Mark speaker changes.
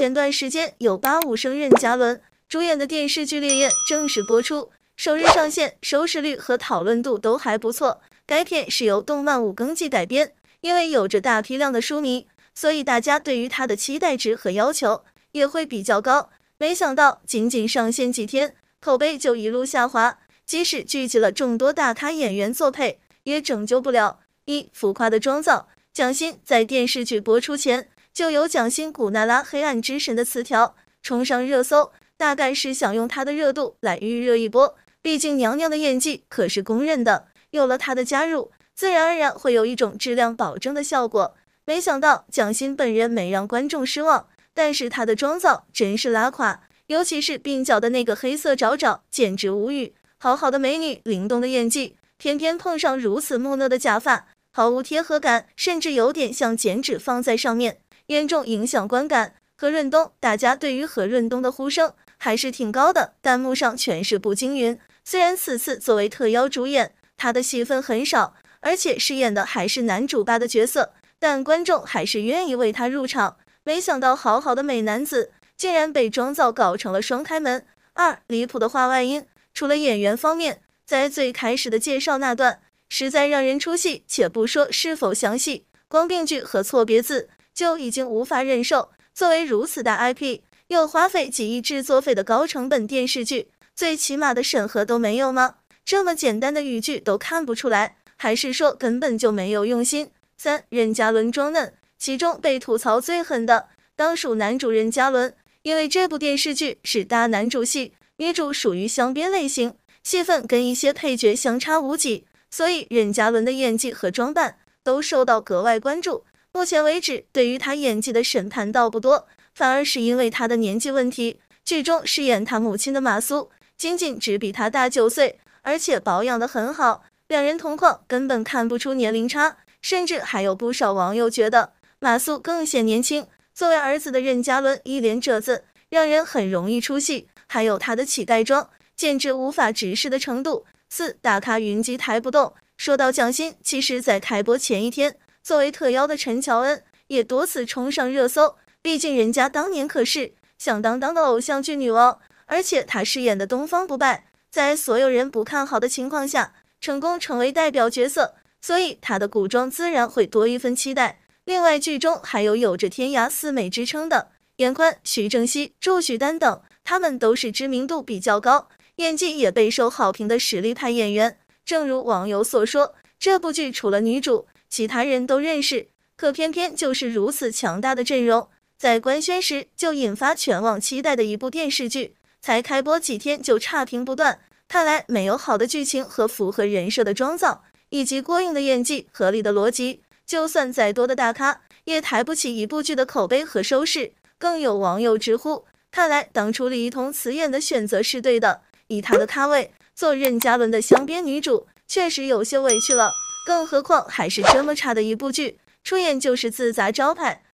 Speaker 1: 前段时间有八五生任嘉伦主演的电视剧《烈焰》正式播出，首日上线收视率和讨论度都还不错。该片是由动漫《五更纪》改编，因为有着大批量的书迷，所以大家对于它的期待值和要求也会比较高。没想到仅仅上线几天，口碑就一路下滑。即使聚集了众多大咖演员作配，也拯救不了。一浮夸的妆造，蒋欣在电视剧播出前。就有蒋欣古娜拉黑暗之神的词条冲上热搜，大概是想用她的热度来预热一波。毕竟娘娘的演技可是公认的，有了她的加入，自然而然会有一种质量保证的效果。没想到蒋欣本人没让观众失望，但是她的妆造真是拉垮，尤其是鬓角的那个黑色爪爪，简直无语。好好的美女，灵动的演技，偏偏碰上如此木讷的假发，毫无贴合感，甚至有点像剪纸放在上面。严重影响观感。何润东，大家对于何润东的呼声还是挺高的，弹幕上全是不均匀。虽然此次作为特邀主演，他的戏份很少，而且饰演的还是男主吧的角色，但观众还是愿意为他入场。没想到，好好的美男子，竟然被妆造搞成了双开门。二离谱的话外音，除了演员方面，在最开始的介绍那段，实在让人出戏。且不说是否详细，光病句和错别字。就已经无法忍受，作为如此大 IP，又花费几亿制作费的高成本电视剧，最起码的审核都没有吗？这么简单的语句都看不出来，还是说根本就没有用心？三任嘉伦装嫩，其中被吐槽最狠的当属男主任嘉伦，因为这部电视剧是大男主戏，女主属于香鞭类型，戏份跟一些配角相差无几，所以任嘉伦的演技和装扮都受到格外关注。目前为止，对于他演技的审判倒不多，反而是因为他的年纪问题。剧中饰演他母亲的马苏，仅仅只比他大九岁，而且保养的很好，两人同框根本看不出年龄差，甚至还有不少网友觉得马苏更显年轻。作为儿子的任嘉伦一脸褶子，让人很容易出戏，还有他的乞丐装，简直无法直视的程度。四大咖云集抬不动。说到蒋欣，其实在开播前一天。作为特邀的陈乔恩也多次冲上热搜，毕竟人家当年可是响当当的偶像剧女王，而且她饰演的东方不败在所有人不看好的情况下成功成为代表角色，所以她的古装自然会多一分期待。另外，剧中还有有着“天涯四美”之称的严宽、徐正溪、祝绪丹等，他们都是知名度比较高、演技也备受好评的实力派演员。正如网友所说。这部剧除了女主，其他人都认识，可偏偏就是如此强大的阵容，在官宣时就引发全网期待的一部电视剧，才开播几天就差评不断。看来没有好的剧情和符合人设的妆造，以及过硬的演技、合理的逻辑，就算再多的大咖也抬不起一部剧的口碑和收视。更有网友直呼，看来当初李一桐此演的选择是对的，以她的咖位做任嘉伦的香边女主。确实有些委屈了，更何况还是这么差的一部剧，出演就是自砸招牌。